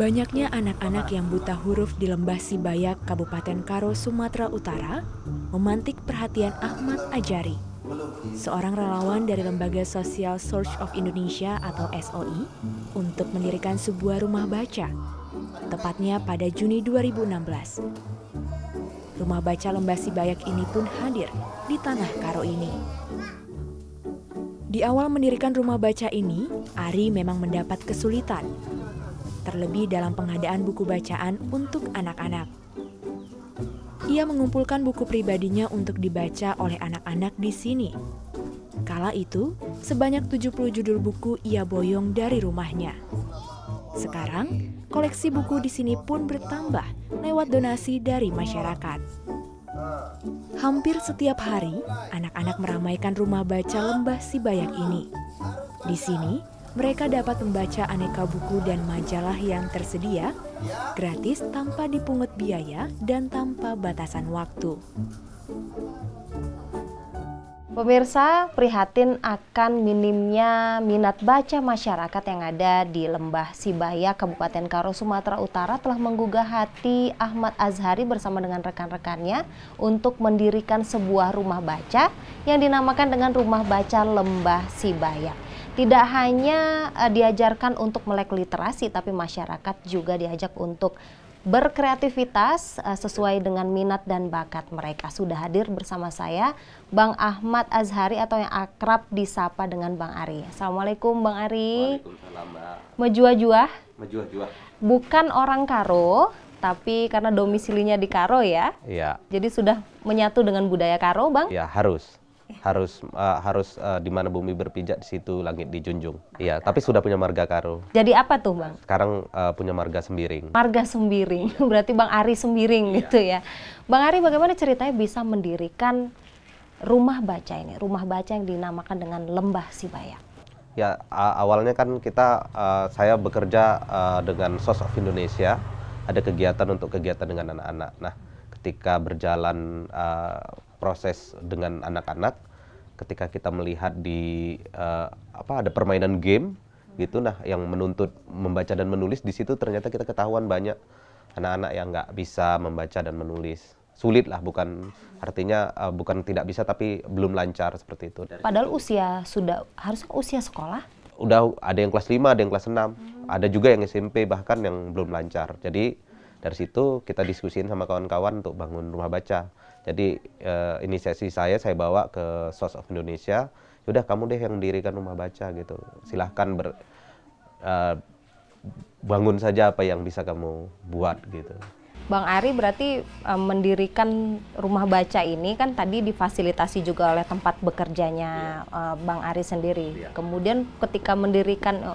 Banyaknya anak-anak yang buta huruf di lembah Sibayak, Kabupaten Karo, Sumatera Utara, memantik perhatian Ahmad Ajari, seorang relawan dari Lembaga Sosial Search of Indonesia atau SOI, untuk mendirikan sebuah rumah baca, tepatnya pada Juni 2016. Rumah baca Lembah Sibayak ini pun hadir di tanah Karo ini. Di awal mendirikan rumah baca ini, Ari memang mendapat kesulitan terlebih dalam pengadaan buku bacaan untuk anak-anak. Ia mengumpulkan buku pribadinya untuk dibaca oleh anak-anak di sini. Kala itu, sebanyak 70 judul buku ia boyong dari rumahnya. Sekarang, koleksi buku di sini pun bertambah lewat donasi dari masyarakat. Hampir setiap hari, anak-anak meramaikan rumah baca lembah Sibayak ini. Di sini, mereka dapat membaca aneka buku dan majalah yang tersedia, gratis tanpa dipungut biaya dan tanpa batasan waktu. Pemirsa, prihatin akan minimnya minat baca masyarakat yang ada di Lembah Sibaya, Kabupaten Karo, Sumatera Utara telah menggugah hati Ahmad Azhari bersama dengan rekan-rekannya untuk mendirikan sebuah rumah baca yang dinamakan dengan Rumah Baca Lembah Sibaya tidak hanya uh, diajarkan untuk melek literasi tapi masyarakat juga diajak untuk berkreativitas uh, sesuai dengan minat dan bakat mereka. Sudah hadir bersama saya Bang Ahmad Azhari atau yang akrab disapa dengan Bang Ari. Assalamualaikum Bang Ari. Waalaikumsalam Mbak. Mejua-jua? Mejua-jua. Bukan orang Karo, tapi karena domisilinya di Karo ya. Iya. Jadi sudah menyatu dengan budaya Karo, Bang? Iya, harus harus uh, harus uh, di mana bumi berpijak di situ langit dijunjung. Iya, tapi sudah punya marga karo. Jadi apa tuh, Bang? Sekarang uh, punya marga sembiring. Marga sembiring. Berarti Bang Ari sembiring iya. gitu ya. Bang Ari bagaimana ceritanya bisa mendirikan rumah baca ini, rumah baca yang dinamakan dengan Lembah Sibaya. Ya, awalnya kan kita uh, saya bekerja uh, dengan Source of Indonesia. Ada kegiatan untuk kegiatan dengan anak-anak. Nah, ketika berjalan uh, proses dengan anak-anak ketika kita melihat di uh, apa ada permainan game gitu nah yang menuntut membaca dan menulis di situ ternyata kita ketahuan banyak anak-anak yang nggak bisa membaca dan menulis sulit lah bukan artinya uh, bukan tidak bisa tapi belum lancar seperti itu. Padahal usia sudah harusnya usia sekolah? Udah ada yang kelas 5, ada yang kelas 6, hmm. ada juga yang SMP bahkan yang belum lancar. Jadi dari situ kita diskusin sama kawan-kawan untuk bangun rumah baca jadi uh, inisiasi saya saya bawa ke Source of Indonesia udah kamu deh yang mendirikan rumah baca gitu silahkan ber uh, bangun saja apa yang bisa kamu buat gitu Bang Ari berarti e, mendirikan rumah baca ini kan tadi difasilitasi juga oleh tempat bekerjanya yeah. Iya. e, Bang Ari sendiri. Yeah. Kemudian ketika mendirikan e,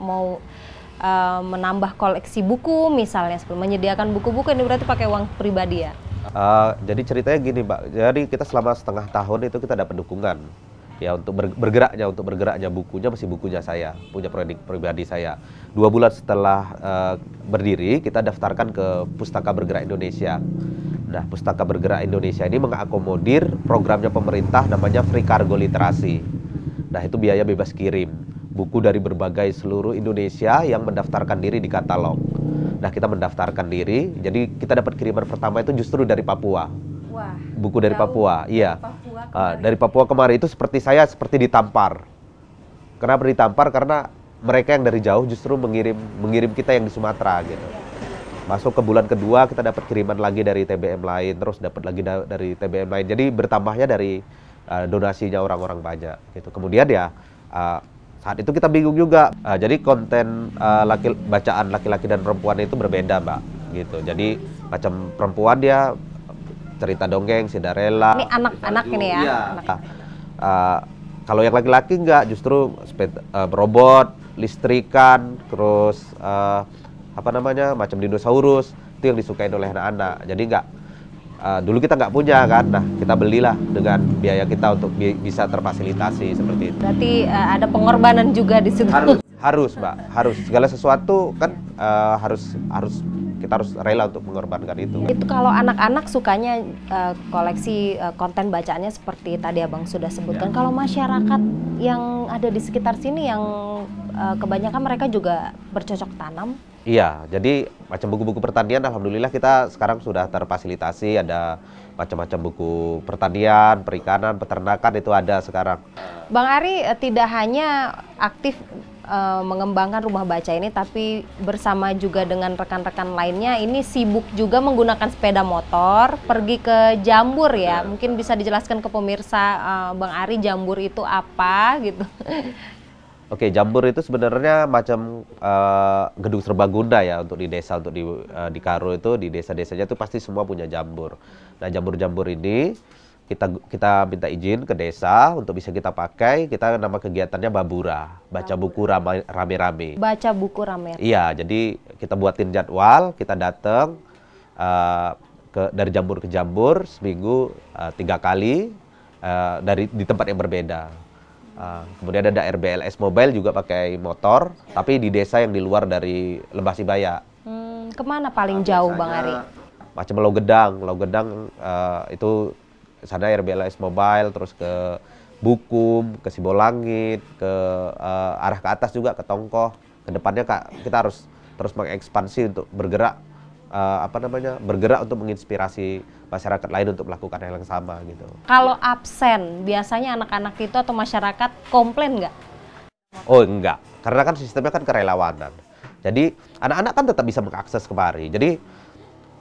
mau Eh, menambah koleksi buku misalnya menyediakan buku-buku ini berarti pakai uang pribadi ya? Uh, jadi ceritanya gini pak. jadi kita selama setengah tahun itu kita dapat dukungan ya untuk bergeraknya untuk bergeraknya bukunya masih bukunya saya punya proyek pribadi saya dua bulan setelah uh, berdiri kita daftarkan ke Pustaka Bergerak Indonesia nah Pustaka Bergerak Indonesia ini mengakomodir programnya pemerintah namanya Free Cargo Literasi nah itu biaya bebas kirim buku dari berbagai seluruh Indonesia yang mendaftarkan diri di katalog. Nah, kita mendaftarkan diri, jadi kita dapat kiriman pertama itu justru dari Papua. Wah, buku dari Papua, iya. Papua uh, dari Papua kemarin itu seperti saya seperti ditampar. Kenapa ditampar? Karena mereka yang dari jauh justru mengirim mengirim kita yang di Sumatera gitu. Iya, iya. Masuk ke bulan kedua kita dapat kiriman lagi dari TBM lain, terus dapat lagi da dari TBM lain. Jadi bertambahnya dari uh, donasinya orang-orang banyak gitu. Kemudian ya uh, saat itu kita bingung juga uh, jadi konten uh, laki bacaan laki-laki dan perempuan itu berbeda mbak gitu jadi macam perempuan dia cerita dongeng Cinderella ini anak-anak ini ya, ya. Uh, kalau yang laki-laki enggak justru uh, robot listrikan terus uh, apa namanya macam dinosaurus itu yang disukai oleh anak-anak jadi enggak uh, dulu kita nggak punya kan, nah kita belilah dengan biaya kita untuk bi bisa terfasilitasi seperti itu. Berarti uh, ada pengorbanan juga di situ. Harus, harus mbak, harus segala sesuatu kan uh, harus harus kita harus rela untuk mengorbankan itu. Itu kalau anak-anak sukanya uh, koleksi uh, konten bacaannya seperti tadi abang sudah sebutkan. Ya. Kalau masyarakat yang ada di sekitar sini yang uh, kebanyakan mereka juga bercocok tanam, Iya, jadi macam buku-buku pertanian alhamdulillah kita sekarang sudah terfasilitasi ada macam-macam buku pertanian, perikanan, peternakan itu ada sekarang. Bang Ari eh, tidak hanya aktif e, mengembangkan rumah baca ini tapi bersama juga dengan rekan-rekan lainnya ini sibuk juga menggunakan sepeda motor pergi ke Jambur ya. Mungkin bisa dijelaskan ke pemirsa e, Bang Ari Jambur itu apa gitu. Oke, jamur itu sebenarnya macam uh, gedung serbaguna ya untuk di desa untuk di uh, di Karo itu di desa-desanya itu pasti semua punya jambur. Nah, jambur-jambur ini kita kita minta izin ke desa untuk bisa kita pakai. Kita nama kegiatannya Babura, baca buku rame-rame. Baca buku rame. Iya, jadi kita buatin jadwal, kita datang uh, eh, ke dari jambur ke jambur seminggu uh, tiga kali uh, dari di tempat yang berbeda. Ah, kemudian ada RBLS Mobile juga pakai motor, tapi di desa yang di luar dari Lembah Sibaya. Hmm, kemana paling nah, jauh Bang Ari? Macam Lau Gedang, Lau Gedang uh, itu sana RBLS Mobile, terus ke Bukum, ke Sibolangit, ke uh, arah ke atas juga ke Tongkoh. Kedepannya kak, kita harus terus mengekspansi untuk bergerak uh, apa namanya bergerak untuk menginspirasi masyarakat lain untuk melakukan hal yang sama gitu. Kalau absen biasanya anak-anak itu atau masyarakat komplain nggak? Oh enggak, karena kan sistemnya kan kerelawanan. Jadi anak-anak kan tetap bisa mengakses kemari. Jadi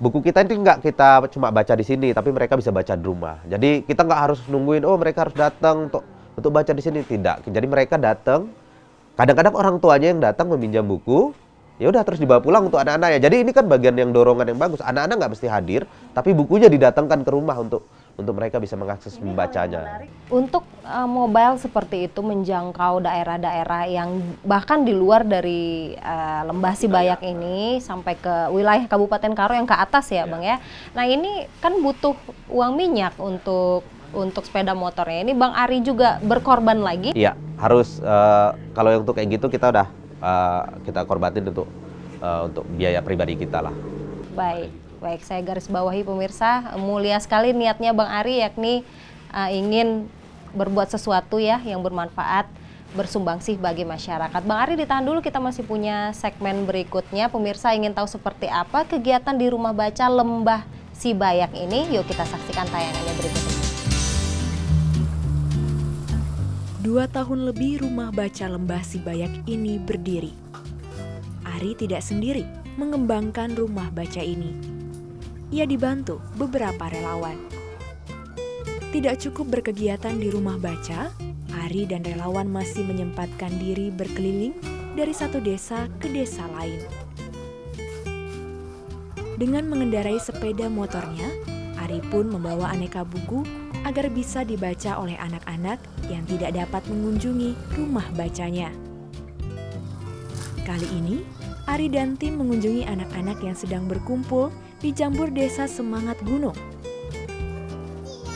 buku kita itu nggak kita cuma baca di sini, tapi mereka bisa baca di rumah. Jadi kita nggak harus nungguin, oh mereka harus datang untuk untuk baca di sini tidak. Jadi mereka datang, kadang-kadang orang tuanya yang datang meminjam buku, ya udah terus dibawa pulang untuk anak anak ya. Jadi ini kan bagian yang dorongan yang bagus. Anak-anak nggak mesti hadir, tapi bukunya didatangkan ke rumah untuk untuk mereka bisa mengakses ini membacanya. Untuk uh, mobile seperti itu menjangkau daerah-daerah yang bahkan di luar dari uh, lembah Bayak ya. ini sampai ke wilayah Kabupaten Karo yang ke atas ya, ya, Bang ya. Nah, ini kan butuh uang minyak untuk untuk sepeda motornya. Ini Bang Ari juga berkorban lagi. Iya, harus uh, kalau yang untuk kayak gitu kita udah uh, kita korbatin untuk uh, untuk biaya pribadi kita lah. Baik, baik saya garis bawahi pemirsa, mulia sekali niatnya Bang Ari yakni uh, ingin berbuat sesuatu ya yang bermanfaat bersumbangsih bagi masyarakat. Bang Ari ditahan dulu kita masih punya segmen berikutnya. Pemirsa ingin tahu seperti apa kegiatan di Rumah Baca Lembah Sibayak ini? Yuk kita saksikan tayangannya berikutnya. Dua tahun lebih rumah baca lembah Sibayak ini berdiri. Ari tidak sendiri mengembangkan rumah baca ini. Ia dibantu beberapa relawan. Tidak cukup berkegiatan di rumah baca, Ari dan relawan masih menyempatkan diri berkeliling dari satu desa ke desa lain. Dengan mengendarai sepeda motornya, Ari pun membawa aneka buku agar bisa dibaca oleh anak-anak yang tidak dapat mengunjungi rumah bacanya. Kali ini, Ari dan tim mengunjungi anak-anak yang sedang berkumpul di Jambur Desa Semangat Gunung.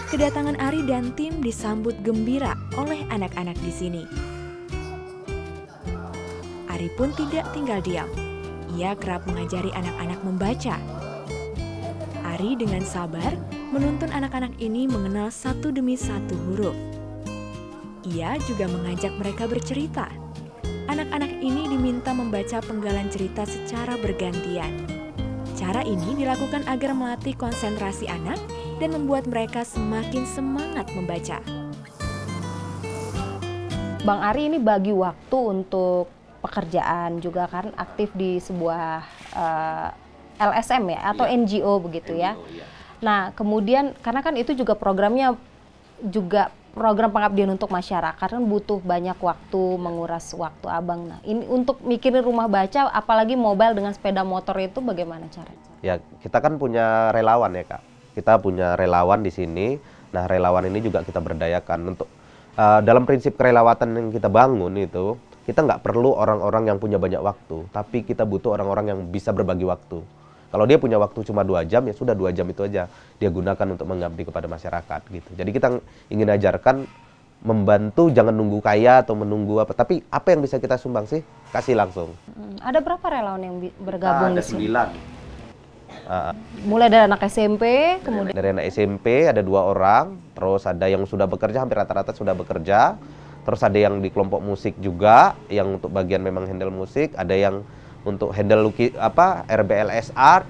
Kedatangan Ari dan tim disambut gembira oleh anak-anak di sini. Ari pun tidak tinggal diam. Ia kerap mengajari anak-anak membaca. Ari dengan sabar menuntun anak-anak ini mengenal satu demi satu huruf. Ia juga mengajak mereka bercerita. Anak-anak ini diminta membaca penggalan cerita secara bergantian. Cara ini dilakukan agar melatih konsentrasi anak dan membuat mereka semakin semangat membaca. Bang Ari ini bagi waktu untuk pekerjaan juga kan aktif di sebuah uh, eh, LSM ya atau iya. NGO begitu NGO, ya. Nah, kemudian karena kan itu juga programnya juga program pengabdian untuk masyarakat kan butuh banyak waktu menguras waktu abang. Nah, ini untuk mikirin rumah baca, apalagi mobile dengan sepeda motor itu bagaimana caranya? Ya, kita kan punya relawan ya kak. Kita punya relawan di sini. Nah, relawan ini juga kita berdayakan untuk uh, dalam prinsip kerelawatan yang kita bangun itu kita nggak perlu orang-orang yang punya banyak waktu, tapi kita butuh orang-orang yang bisa berbagi waktu. Kalau dia punya waktu cuma dua jam ya sudah dua jam itu aja dia gunakan untuk mengabdi kepada masyarakat gitu. Jadi kita ingin ajarkan membantu jangan nunggu kaya atau menunggu apa tapi apa yang bisa kita sumbang sih kasih langsung hmm, ada berapa relawan yang bergabung ah, ada sembilan Uh, mulai dari anak SMP kemudian dari anak SMP ada dua orang terus ada yang sudah bekerja hampir rata-rata sudah bekerja terus ada yang di kelompok musik juga yang untuk bagian memang handle musik ada yang untuk handle luki, apa RBLSR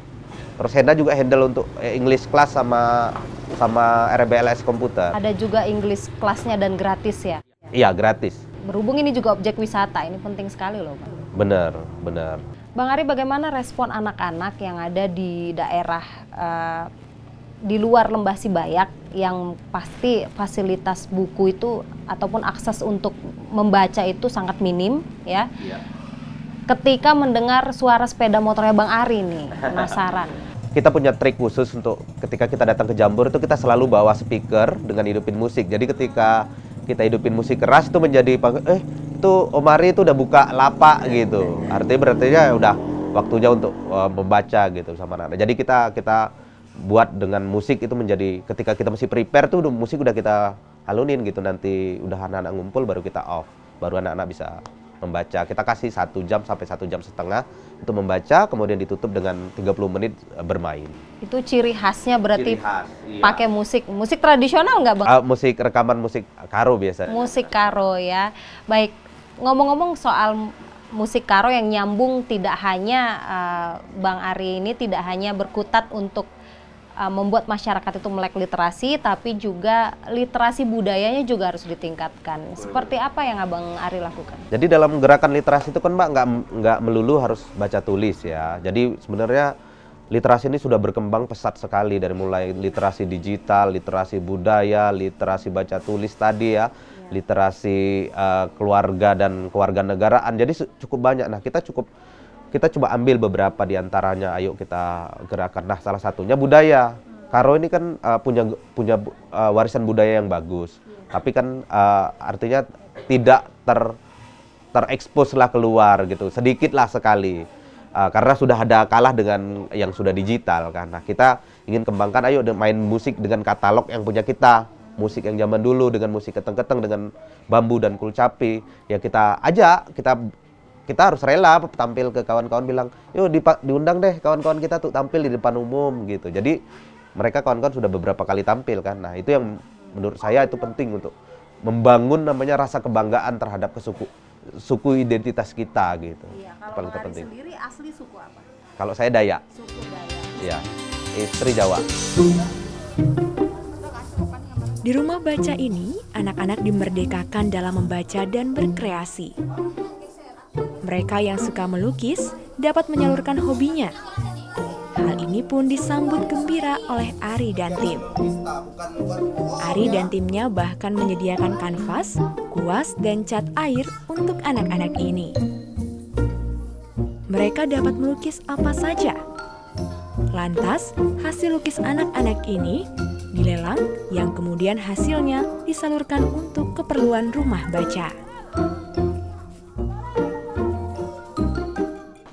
terus Henda juga handle untuk eh, English class sama sama RBLS komputer ada juga English classnya dan gratis ya iya gratis berhubung ini juga objek wisata ini penting sekali loh Pak bener. benar Bang Ari bagaimana respon anak-anak yang ada di daerah uh, di luar lembah Sibayak yang pasti fasilitas buku itu ataupun akses untuk membaca itu sangat minim ya. ya ketika mendengar suara sepeda motornya Bang Ari nih, penasaran. kita punya trik khusus untuk ketika kita datang ke Jambur itu kita selalu bawa speaker dengan hidupin musik. Jadi ketika kita hidupin musik keras itu menjadi eh itu Omari itu udah buka lapak gitu. Artinya berarti ya udah waktunya untuk uh, membaca gitu sama Nana. Jadi kita kita buat dengan musik itu menjadi ketika kita masih prepare tuh musik udah kita halunin gitu nanti udah anak-anak ngumpul baru kita off baru anak-anak bisa membaca. Kita kasih satu jam sampai satu jam setengah untuk membaca, kemudian ditutup dengan 30 menit eh, bermain. Itu ciri khasnya berarti ciri khas, iya. pakai musik. Musik tradisional nggak bang? Uh, musik rekaman musik karo biasa. Musik karo ya. Baik, ngomong-ngomong soal musik karo yang nyambung tidak hanya uh, Bang Ari ini tidak hanya berkutat untuk Uh, membuat masyarakat itu melek literasi, tapi juga literasi budayanya juga harus ditingkatkan. Seperti apa yang Abang Ari lakukan? Jadi dalam gerakan literasi itu kan Mbak nggak nggak melulu harus baca tulis ya. Jadi sebenarnya literasi ini sudah berkembang pesat sekali dari mulai literasi digital, literasi budaya, literasi baca tulis tadi ya, literasi uh, keluarga dan keluarga negaraan. Jadi cukup banyak. Nah kita cukup kita coba ambil beberapa diantaranya ayo kita gerakan nah salah satunya budaya Karo ini kan uh, punya punya uh, warisan budaya yang bagus tapi kan uh, artinya tidak ter terekspos lah keluar gitu sedikit lah sekali uh, karena sudah ada kalah dengan yang sudah digital kan nah kita ingin kembangkan ayo main musik dengan katalog yang punya kita musik yang zaman dulu dengan musik keteng-keteng dengan bambu dan kulcapi ya kita ajak kita kita harus rela tampil ke kawan-kawan bilang yuk diundang deh kawan-kawan kita tuh tampil di depan umum gitu jadi mereka kawan-kawan sudah beberapa kali tampil kan nah itu yang menurut saya itu penting untuk membangun namanya rasa kebanggaan terhadap kesuku suku identitas kita gitu iya, kalau paling terpenting sendiri asli suku apa kalau saya Dayak suku Dayak ya istri Jawa di rumah baca ini, anak-anak dimerdekakan dalam membaca dan berkreasi. Mereka yang suka melukis dapat menyalurkan hobinya. Hal ini pun disambut gembira oleh Ari dan tim. Ari dan timnya bahkan menyediakan kanvas, kuas, dan cat air untuk anak-anak ini. Mereka dapat melukis apa saja. Lantas, hasil lukis anak-anak ini dilelang yang kemudian hasilnya disalurkan untuk keperluan rumah baca.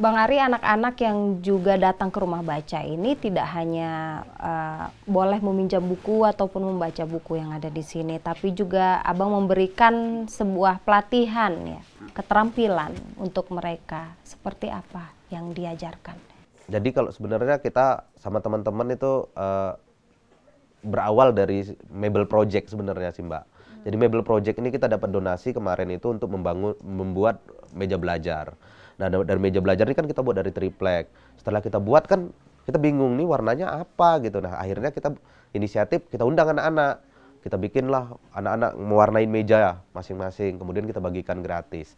Bang Ari, anak-anak yang juga datang ke rumah baca ini tidak hanya uh, boleh meminjam buku ataupun membaca buku yang ada di sini, tapi juga Abang memberikan sebuah pelatihan ya, keterampilan untuk mereka. Seperti apa yang diajarkan? Jadi kalau sebenarnya kita sama teman-teman itu uh, berawal dari mebel project sebenarnya sih Mbak. Hmm. Jadi mebel project ini kita dapat donasi kemarin itu untuk membangun membuat meja belajar. Nah dari meja belajar ini kan kita buat dari triplek. Setelah kita buat kan kita bingung nih warnanya apa gitu. Nah akhirnya kita inisiatif kita undang anak-anak. Kita bikinlah anak-anak mewarnai meja masing-masing. Kemudian kita bagikan gratis.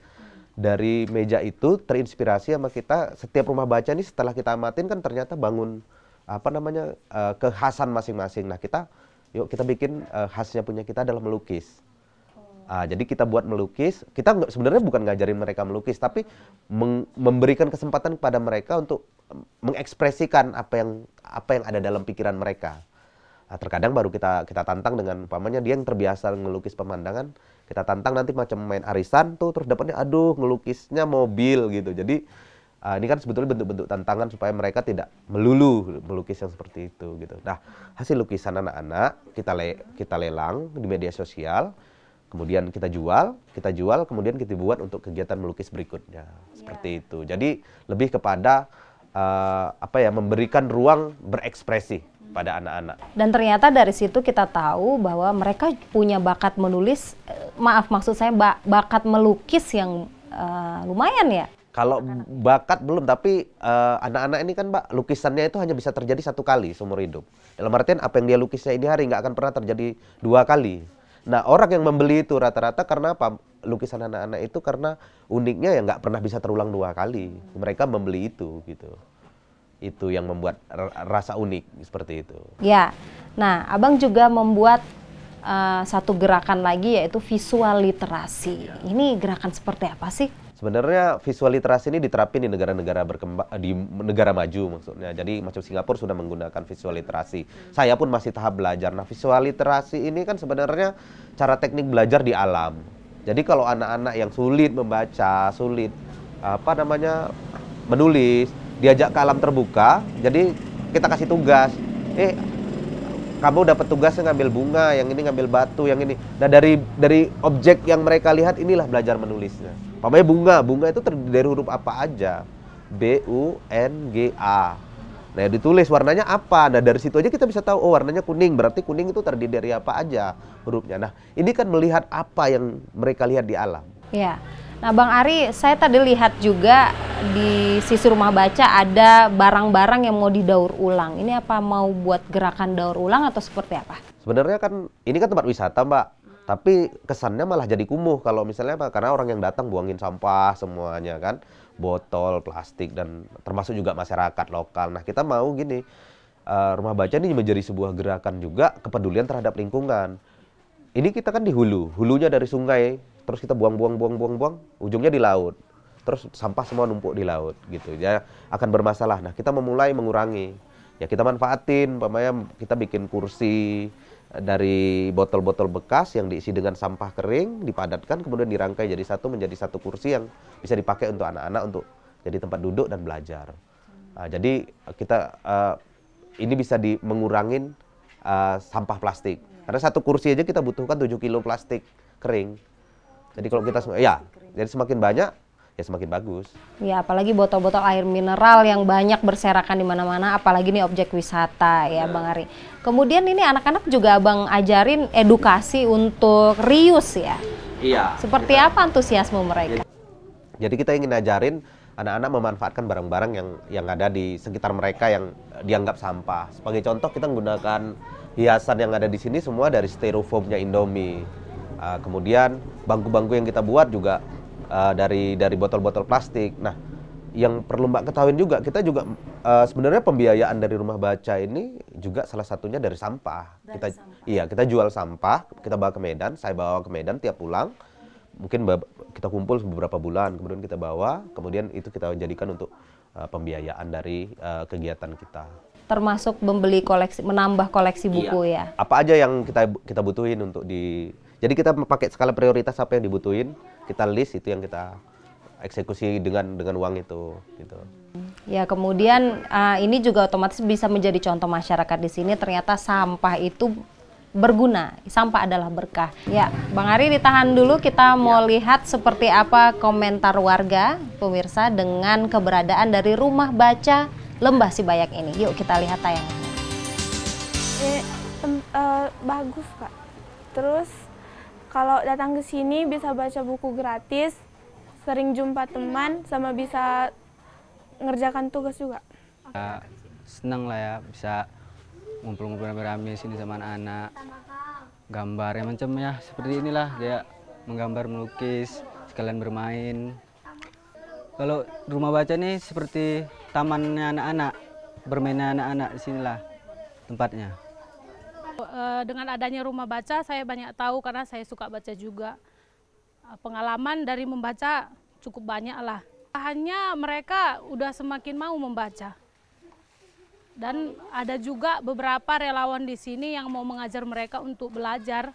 Dari meja itu terinspirasi sama kita setiap rumah baca nih setelah kita amatin kan ternyata bangun apa namanya eh, kekhasan masing-masing. Nah kita yuk kita bikin eh, khasnya punya kita adalah melukis. Uh, jadi kita buat melukis, kita sebenarnya bukan ngajarin mereka melukis, tapi memberikan kesempatan kepada mereka untuk mengekspresikan apa yang apa yang ada dalam pikiran mereka. Nah, terkadang baru kita kita tantang dengan pamannya dia yang terbiasa melukis pemandangan, kita tantang nanti macam main arisan tuh terus dapatnya aduh melukisnya mobil gitu. Jadi uh, ini kan sebetulnya bentuk-bentuk tantangan supaya mereka tidak melulu melukis yang seperti itu gitu. Nah, hasil lukisan anak-anak kita le kita lelang di media sosial kemudian kita jual, kita jual, kemudian kita buat untuk kegiatan melukis berikutnya. Seperti iya. itu. Jadi lebih kepada uh, apa ya memberikan ruang berekspresi hmm. pada anak-anak. Dan ternyata dari situ kita tahu bahwa mereka punya bakat menulis, eh, maaf maksud saya bak bakat melukis yang uh, lumayan ya. Kalau bakat belum, tapi anak-anak uh, ini kan mbak lukisannya itu hanya bisa terjadi satu kali seumur hidup. Dalam artian apa yang dia lukisnya ini hari nggak akan pernah terjadi dua kali Nah orang yang membeli itu rata-rata karena apa? Lukisan anak-anak itu karena uniknya ya nggak pernah bisa terulang dua kali. Mereka membeli itu gitu. Itu yang membuat rasa unik seperti itu. Ya, nah abang juga membuat uh, satu gerakan lagi yaitu visual literasi. Ya. Ini gerakan seperti apa sih? Sebenarnya visual literasi ini diterapin di negara-negara berkembang di negara maju maksudnya. Jadi macam Singapura sudah menggunakan visual literasi. Hmm. Saya pun masih tahap belajar. Nah, visual literasi ini kan sebenarnya cara teknik belajar di alam. Jadi kalau anak-anak yang sulit membaca, sulit apa namanya menulis, diajak ke alam terbuka, jadi kita kasih tugas. Eh, kamu dapat tugas ngambil bunga, yang ini ngambil batu, yang ini. Nah, dari dari objek yang mereka lihat inilah belajar menulisnya. Pamanya bunga, bunga itu terdiri dari huruf apa aja? B U N G A. Nah, ditulis warnanya apa. Nah, dari situ aja kita bisa tahu oh warnanya kuning, berarti kuning itu terdiri dari apa aja hurufnya. Nah, ini kan melihat apa yang mereka lihat di alam. Iya. Nah, Bang Ari, saya tadi lihat juga di sisi rumah baca ada barang-barang yang mau didaur ulang. Ini apa mau buat gerakan daur ulang atau seperti apa? Sebenarnya kan ini kan tempat wisata, Mbak tapi kesannya malah jadi kumuh kalau misalnya apa karena orang yang datang buangin sampah semuanya kan botol plastik dan termasuk juga masyarakat lokal nah kita mau gini eh, rumah baca ini menjadi sebuah gerakan juga kepedulian terhadap lingkungan ini kita kan di hulu hulunya dari sungai terus kita buang-buang buang-buang buang ujungnya di laut terus sampah semua numpuk di laut gitu ya akan bermasalah nah kita memulai mengurangi ya kita manfaatin pemain kita bikin kursi dari botol-botol bekas yang diisi dengan sampah kering dipadatkan kemudian dirangkai jadi satu menjadi satu kursi yang bisa dipakai untuk anak-anak untuk jadi tempat duduk dan belajar. Nah, jadi eh, kita uh, ini bisa di mengurangin uh, sampah plastik. Karena satu kursi aja kita butuhkan 7 kilo plastik kering. Jadi kalau kita ya, jadi semakin banyak ya semakin bagus. Ya apalagi botol-botol air mineral yang banyak berserakan di mana-mana, apalagi ini objek wisata ya, ya Bang Ari. Kemudian ini anak-anak juga Abang ajarin edukasi untuk rius ya. Iya. Seperti kita, apa antusiasme mereka? Jadi kita ingin ajarin anak-anak memanfaatkan barang-barang yang yang ada di sekitar mereka yang dianggap sampah. Sebagai contoh kita menggunakan hiasan yang ada di sini semua dari styrofoamnya Indomie. Uh, kemudian bangku-bangku yang kita buat juga Eh, dari dari botol-botol plastik. Nah, yang perlu Mbak ketahui juga, kita juga uh, sebenarnya pembiayaan dari rumah baca ini juga salah satunya dari sampah. Dari kita sampah. iya, kita jual sampah, kita bawa ke Medan, saya bawa ke Medan tiap pulang. Mungkin kita kumpul beberapa bulan, kemudian kita bawa, kemudian itu kita jadikan untuk uh, pembiayaan dari uh, kegiatan kita. Termasuk membeli koleksi, menambah koleksi iya. buku iya. ya. Apa aja yang kita kita butuhin untuk di jadi kita pakai skala prioritas apa yang dibutuhin kita list itu yang kita eksekusi dengan dengan uang itu gitu. Ya kemudian uh, ini juga otomatis bisa menjadi contoh masyarakat di sini ternyata sampah itu berguna. Sampah adalah berkah. Ya, Bang Ari ditahan dulu kita mau ya. lihat seperti apa komentar warga pemirsa dengan keberadaan dari rumah baca Lembah Sibayak ini. Yuk kita lihat tayangannya. Eh, eh, bagus, Pak. Terus kalau datang ke sini bisa baca buku gratis, sering jumpa teman, sama bisa ngerjakan tugas juga. Ya, senang lah ya bisa ngumpul-ngumpul rame-rame sini sama anak-anak. Gambar yang macam ya seperti inilah dia menggambar, melukis, sekalian bermain. Kalau rumah baca nih seperti tamannya anak-anak, bermainnya anak-anak di sinilah tempatnya. Eh, dengan adanya rumah baca saya banyak tahu karena saya suka baca juga. Eh, pengalaman dari membaca cukup banyak lah. Hanya mereka udah semakin mau membaca. Dan ada juga beberapa relawan di sini yang mau mengajar mereka untuk belajar.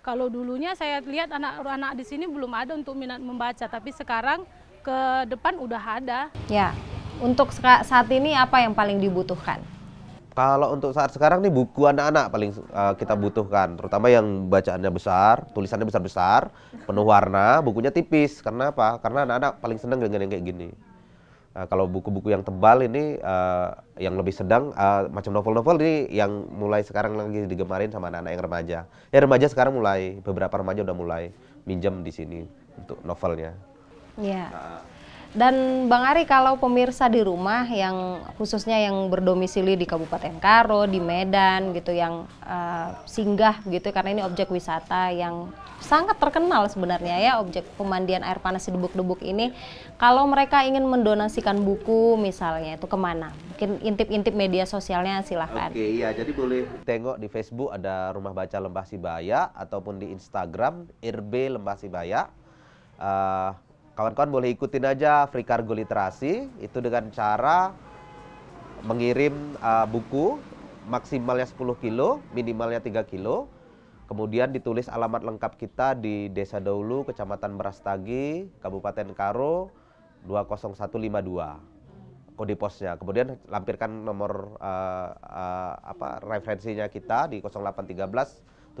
Kalau dulunya saya lihat anak-anak di sini belum ada untuk minat membaca, tapi sekarang ke depan udah ada. Ya, untuk saat ini apa yang paling dibutuhkan? Kalau untuk saat sekarang nih buku anak-anak paling uh, kita hmm. butuhkan, terutama yang bacaannya besar, tulisannya besar-besar, penuh warna, bukunya tipis. Karena apa? Karena anak-anak paling senang dengan yang kayak gini. Nah, kalau buku-buku yang tebal ini uh, yang lebih sedang uh, macam novel-novel ini yang mulai sekarang lagi digemarin sama anak-anak yang remaja. Ya remaja sekarang mulai beberapa remaja udah mulai minjem di sini untuk novelnya. Iya. Yeah. Uh, dan Bang Ari, kalau pemirsa di rumah yang khususnya yang berdomisili di Kabupaten Karo, di Medan gitu, yang uh, singgah gitu karena ini objek wisata yang sangat terkenal sebenarnya ya objek pemandian air panas di debuk-debuk ini. Kalau mereka ingin mendonasikan buku misalnya itu kemana? Mungkin intip-intip media sosialnya silahkan. Oke iya, jadi boleh tengok di Facebook ada Rumah Baca Lembah Sibaya ataupun di Instagram IRB Lembah Sibaya. Uh, kawan-kawan boleh ikutin aja free cargo literasi itu dengan cara mengirim uh, buku maksimalnya 10 kilo, minimalnya 3 kilo. Kemudian ditulis alamat lengkap kita di Desa Daulu, Kecamatan Berastagi, Kabupaten Karo, 20152 kode posnya. Kemudian lampirkan nomor uh, uh, apa referensinya kita di 0813 7540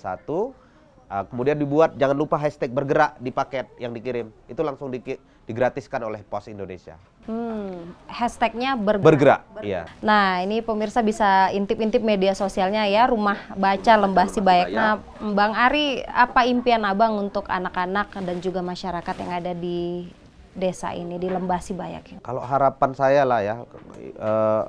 satu Ah, kemudian dibuat jangan lupa hashtag bergerak di paket yang dikirim itu langsung di, digratiskan oleh Pos Indonesia. Hmm, hashtagnya bergerak. Bergerak, bergerak. Iya. Nah ini pemirsa bisa intip-intip media sosialnya ya rumah baca lembah Sibayak. Nah Bang Ari apa impian abang untuk anak-anak dan juga masyarakat yang ada di desa ini di lembah Bayak? ini? Kalau harapan saya lah ya. Uh,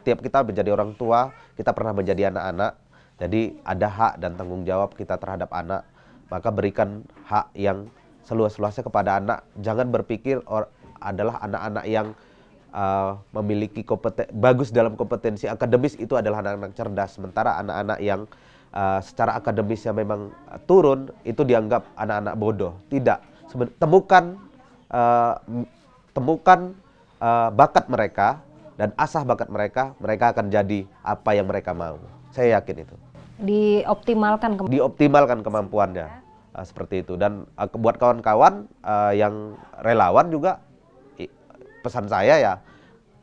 setiap kita menjadi orang tua, kita pernah menjadi anak-anak jadi ada hak dan tanggung jawab kita terhadap anak, maka berikan hak yang seluas-luasnya kepada anak. Jangan berpikir or, adalah anak-anak yang uh, memiliki kompeten bagus dalam kompetensi akademis itu adalah anak-anak cerdas, sementara anak-anak yang uh, secara akademisnya memang turun itu dianggap anak-anak bodoh. Tidak, Seben temukan uh, temukan uh, bakat mereka dan asah bakat mereka, mereka akan jadi apa yang mereka mau. Saya yakin itu dioptimalkan kemampuan. dioptimalkan kemampuannya ya. seperti itu dan ah, buat kawan-kawan ah, yang relawan juga pesan saya ya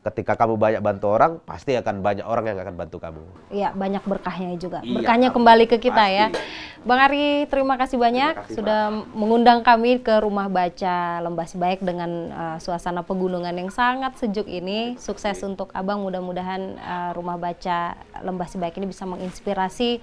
ketika kamu banyak bantu orang, pasti akan banyak orang yang akan bantu kamu. Iya, banyak berkahnya juga. Iya, berkahnya kembali ke kita ya. pasti. ya. Bang Ari, terima kasih banyak terima kasih, sudah mengundang kami ke Rumah Baca Lembah sebaik dengan uh, suasana pegunungan yang sangat sejuk ini. Iya. Sukses untuk Abang, mudah-mudahan uh, Rumah Baca Lembah sebaik ini bisa menginspirasi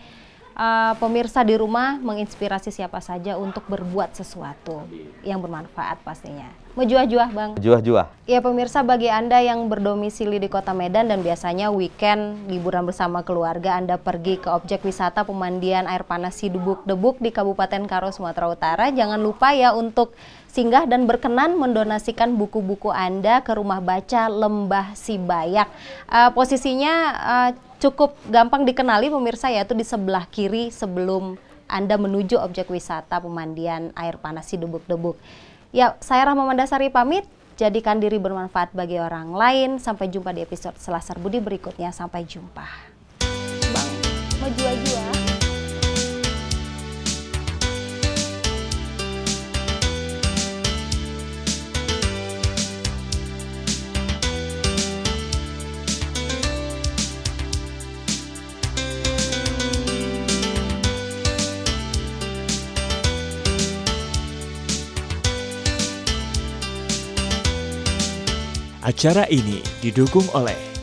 uh, pemirsa di rumah menginspirasi siapa saja untuk berbuat sesuatu yang bermanfaat pastinya. Mejuah-juah Bang. Juah-juah. Ya pemirsa bagi Anda yang berdomisili di kota Medan dan biasanya weekend liburan bersama keluarga Anda pergi ke objek wisata pemandian air panas Sidubuk Debuk di Kabupaten Karo, Sumatera Utara. Jangan lupa ya untuk singgah dan berkenan mendonasikan buku-buku Anda ke Rumah Baca Lembah Sibayak. Uh, posisinya uh, cukup gampang dikenali pemirsa yaitu di sebelah kiri sebelum Anda menuju objek wisata pemandian air panas di debuk Ya, saya Rahma Mandasari pamit. Jadikan diri bermanfaat bagi orang lain. Sampai jumpa di episode Selasar Budi berikutnya. Sampai jumpa. Bang, mau jual-jual? Acara ini didukung oleh